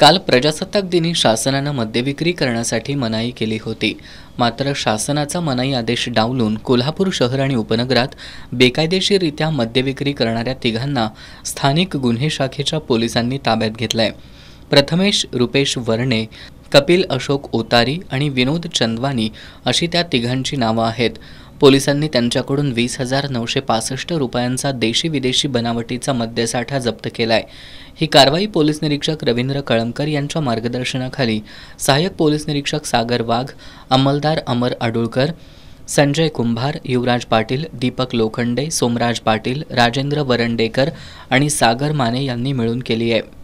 काल प्रजासत्ताक दिनी शासनानं मद्यविक्री करण्यासाठी मनाई केली होती मात्र शासनाचा मनाई आदेश डावलून कोल्हापूर शहर आणि उपनगरात बेकायदेशीररित्या मद्यविक्री करणाऱ्या तिघांना स्थानिक गुन्हे शाखेच्या पोलिसांनी ताब्यात घेतलंय प्रथमेश रुपेश वर्णे कपिल अशोक ओतारी आणि विनोद चंदवानी अशी त्या तिघांची नावं आहेत पोलिसांनी त्यांच्याकडून वीस हजार नऊशे पासष्ट रुपयांचा देशी विदेशी बनावटीचा मद्यसाठा जप्त केला आहे ही कारवाई पोलीस निरीक्षक रवींद्र कळमकर यांच्या मार्गदर्शनाखाली सहाय्यक पोलीस निरीक्षक सागर वाघ अंमलदार अमर आडुळकर संजय कुंभार युवराज पाटील दीपक लोखंडे सोमराज पाटील राजेंद्र वरंडेकर आणि सागर माने यांनी मिळून केली आहे